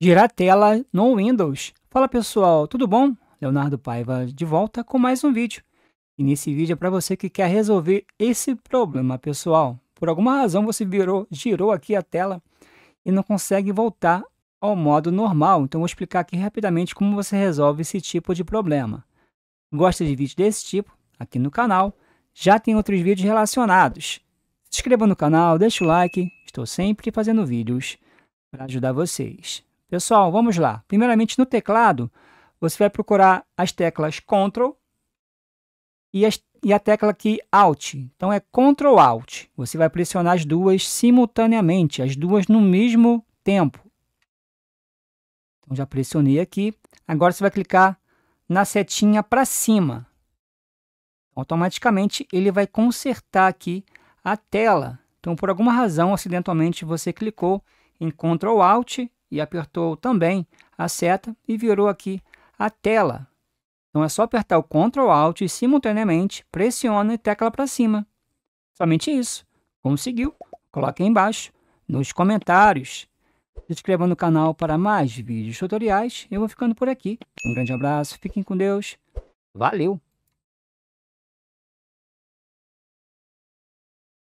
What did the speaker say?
Girar tela no Windows. Fala pessoal, tudo bom? Leonardo Paiva de volta com mais um vídeo. E nesse vídeo é para você que quer resolver esse problema, pessoal. Por alguma razão você virou, girou aqui a tela e não consegue voltar ao modo normal. Então vou explicar aqui rapidamente como você resolve esse tipo de problema. Gosta de vídeo desse tipo? Aqui no canal. Já tem outros vídeos relacionados. Se inscreva no canal, deixa o like. Estou sempre fazendo vídeos para ajudar vocês. Pessoal, vamos lá. Primeiramente, no teclado, você vai procurar as teclas Ctrl e, as, e a tecla aqui Alt. Então, é Ctrl Alt. Você vai pressionar as duas simultaneamente, as duas no mesmo tempo. Então, já pressionei aqui. Agora, você vai clicar na setinha para cima. Automaticamente, ele vai consertar aqui a tela. Então, por alguma razão, acidentalmente, você clicou em Ctrl Alt e apertou também a seta e virou aqui a tela. Então é só apertar o Ctrl Alt e simultaneamente pressiona e tecla para cima. Somente isso. Conseguiu? Coloque aí embaixo, nos comentários. Se inscreva no canal para mais vídeos tutoriais. Eu vou ficando por aqui. Um grande abraço, fiquem com Deus. Valeu!